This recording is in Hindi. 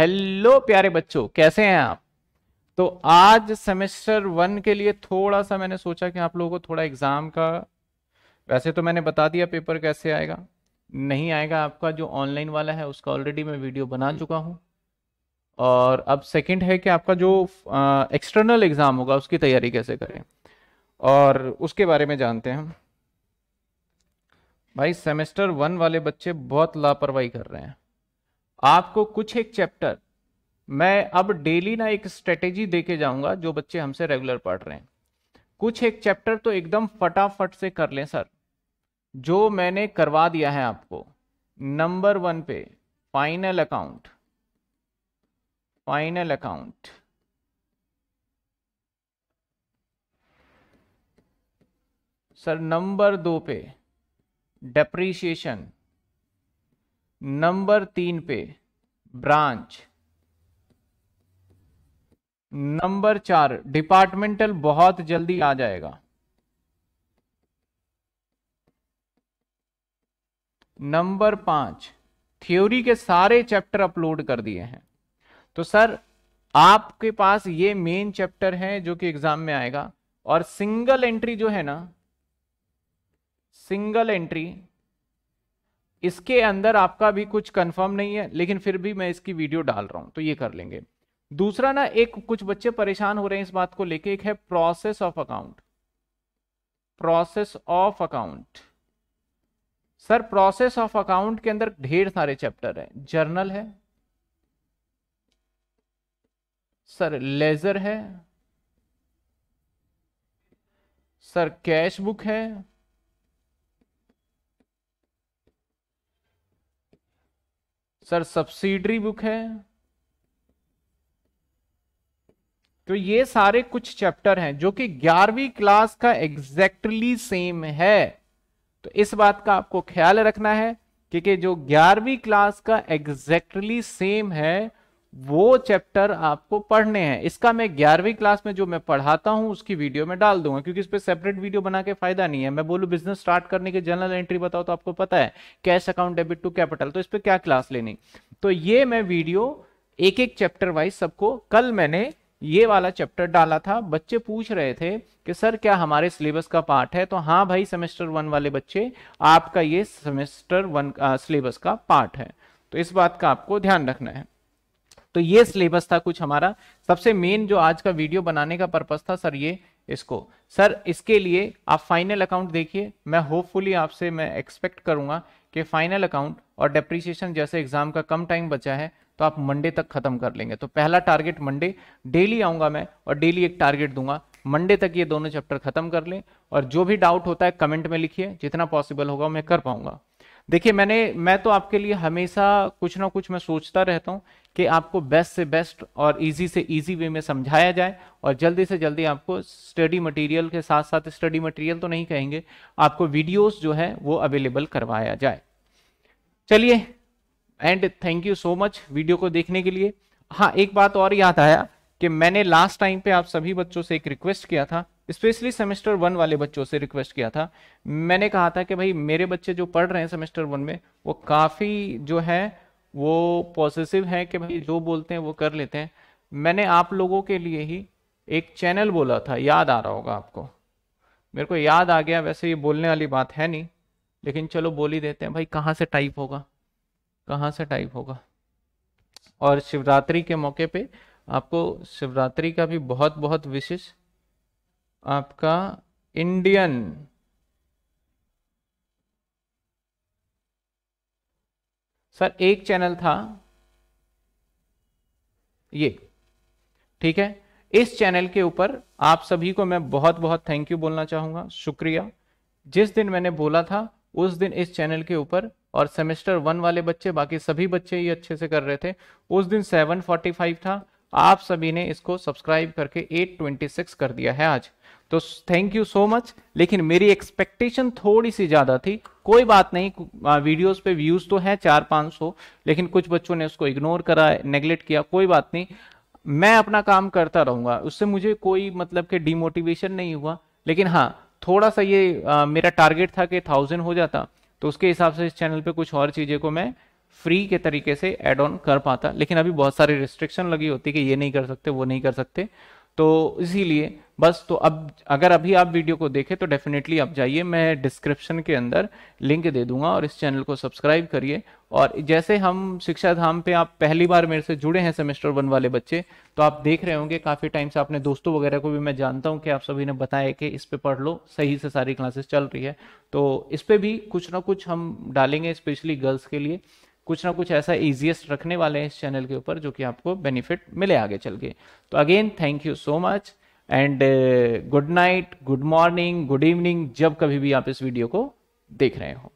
हेलो प्यारे बच्चों कैसे हैं आप तो आज सेमेस्टर वन के लिए थोड़ा सा मैंने सोचा कि आप लोगों को थोड़ा एग्जाम का वैसे तो मैंने बता दिया पेपर कैसे आएगा नहीं आएगा आपका जो ऑनलाइन वाला है उसका ऑलरेडी मैं वीडियो बना चुका हूं और अब सेकंड है कि आपका जो एक्सटर्नल एग्जाम होगा उसकी तैयारी कैसे करें और उसके बारे में जानते हैं भाई सेमेस्टर वन वाले बच्चे बहुत लापरवाही कर रहे हैं आपको कुछ एक चैप्टर मैं अब डेली ना एक स्ट्रेटेजी दे के जाऊंगा जो बच्चे हमसे रेगुलर पढ़ रहे हैं कुछ एक चैप्टर तो एकदम फटाफट से कर लें सर जो मैंने करवा दिया है आपको नंबर वन पे final account final account sir number दो पे डेप्रीशिएशन नंबर तीन पे ब्रांच नंबर चार डिपार्टमेंटल बहुत जल्दी आ जाएगा नंबर पांच थ्योरी के सारे चैप्टर अपलोड कर दिए हैं तो सर आपके पास ये मेन चैप्टर है जो कि एग्जाम में आएगा और सिंगल एंट्री जो है ना सिंगल एंट्री इसके अंदर आपका भी कुछ कंफर्म नहीं है लेकिन फिर भी मैं इसकी वीडियो डाल रहा हूं तो ये कर लेंगे दूसरा ना एक कुछ बच्चे परेशान हो रहे हैं इस बात को लेके एक है process of account process of account sir process of account के अंदर ढेर सारे चैप्टर हैं जर्नल है सर लेजर है सर कैश बुक है सर सब्सिडरी बुक है तो ये सारे कुछ चैप्टर हैं जो कि ग्यारहवीं क्लास का एग्जैक्टली सेम है तो इस बात का आपको ख्याल रखना है क्योंकि जो ग्यारहवीं क्लास का एग्जैक्टली सेम है वो चैप्टर आपको पढ़ने हैं इसका मैं ग्यारहवीं क्लास में जो मैं पढ़ाता हूं उसकी वीडियो में डाल दूंगा क्योंकि इस पर सेपरेट वीडियो बना के फायदा नहीं है मैं बोलूं बिजनेस स्टार्ट करने के जर्नल एंट्री बताओ तो आपको पता है cash account debit to capital तो इस पर क्या क्लास लेनी तो ये मैं वीडियो एक एक चैप्टर वाइज सबको कल मैंने ये वाला चैप्टर डाला था बच्चे पूछ रहे थे कि सर क्या हमारे सिलेबस का पार्ट है तो हाँ भाई सेमेस्टर वन वाले बच्चे आपका ये सेमेस्टर वन सिलेबस का पार्ट है तो इस बात का आपको ध्यान रखना है तो ये सिलेबस था कुछ हमारा सबसे मेन जो आज का वीडियो बनाने का पर्पज था सर ये इसको सर इसके लिए आप फाइनल अकाउंट देखिए मैं होपफुली आपसे मैं एक्सपेक्ट करूंगा कि फाइनल अकाउंट और डेप्रिसिएशन जैसे एग्जाम का कम टाइम बचा है तो आप मंडे तक खत्म कर लेंगे तो पहला टारगेट मंडे डेली आऊंगा मैं और डेली एक टारगेट दूंगा मंडे तक ये दोनों चैप्टर खत्म कर लें और जो भी डाउट होता है कमेंट में लिखिए जितना पॉसिबल होगा मैं कर पाऊंगा देखिए मैंने मैं तो आपके लिए हमेशा कुछ ना कुछ मैं सोचता रहता हूँ कि आपको बेस्ट से बेस्ट और इजी से इजी वे में समझाया जाए और जल्दी से जल्दी आपको स्टडी मटेरियल के साथ साथ स्टडी मटेरियल तो नहीं कहेंगे आपको वीडियोस जो है वो अवेलेबल करवाया जाए चलिए and thank you so much video को देखने के लिए हाँ एक बात और याद आया कि मैंने लास्ट टाइम पे आप सभी बच्चों से एक रिक्वेस्ट किया था स्पेशली सेमेस्टर वन वाले बच्चों से रिक्वेस्ट किया था मैंने कहा था कि भाई मेरे बच्चे जो पढ़ रहे हैं सेमेस्टर वन में वो काफ़ी जो है वो पॉजिटिव है कि भाई जो बोलते हैं वो कर लेते हैं मैंने आप लोगों के लिए ही एक चैनल बोला था याद आ रहा होगा आपको मेरे को याद आ गया वैसे ये बोलने वाली बात है नहीं लेकिन चलो बोल ही देते हैं भाई कहाँ से टाइप होगा कहाँ से टाइप होगा और शिवरात्रि के मौके पे आपको शिवरात्रि का भी बहुत बहुत विशेष आपका इंडियन सर एक चैनल था ये ठीक है इस चैनल के ऊपर आप सभी को मैं बहुत बहुत थैंक यू बोलना चाहूंगा शुक्रिया जिस दिन मैंने बोला था उस दिन इस चैनल के ऊपर और सेमेस्टर वन वाले बच्चे बाकी सभी बच्चे ये अच्छे से कर रहे थे उस दिन 745 था आप सभी ने इसको सब्सक्राइब करके 826 कर दिया है आज तो थैंक यू सो मच लेकिन मेरी एक्सपेक्टेशन थोड़ी सी ज़्यादा थी कोई बात नहीं वीडियोस पे व्यूज़ तो है चार पांच सौ लेकिन कुछ बच्चों ने उसको इग्नोर करा नेग्लेक्ट किया कोई बात नहीं मैं अपना काम करता रहूंगा उससे मुझे कोई मतलब कि डिमोटिवेशन नहीं हुआ लेकिन हाँ थोड़ा सा ये आ, मेरा टारगेट था कि थाउजेंड हो जाता तो उसके हिसाब से इस चैनल पर कुछ और चीज़ें को मैं फ्री के तरीके से एड ऑन कर पाता लेकिन अभी बहुत सारी रिस्ट्रिक्शन लगी होती कि ये नहीं कर सकते वो नहीं कर सकते तो इसीलिए बस तो अब अगर अभी आप वीडियो को देखें तो डेफिनेटली आप जाइए मैं डिस्क्रिप्शन के अंदर लिंक दे दूंगा और इस चैनल को सब्सक्राइब करिए और जैसे हम शिक्षा धाम पे आप पहली बार मेरे से जुड़े हैं सेमेस्टर वन वाले बच्चे तो आप देख रहे होंगे काफ़ी टाइम से आपने दोस्तों वगैरह को भी मैं जानता हूँ कि आप सभी ने बताया कि इस पर पढ़ लो सही से सारी क्लासेस चल रही है तो इस पर भी कुछ ना कुछ हम डालेंगे स्पेशली गर्ल्स के लिए कुछ ना कुछ ऐसा ईजिएस्ट रखने वाले हैं इस चैनल के ऊपर जो कि आपको बेनिफिट मिले आगे चल के तो again thank you so much and good night good morning good evening जब कभी भी आप इस वीडियो को देख रहे हो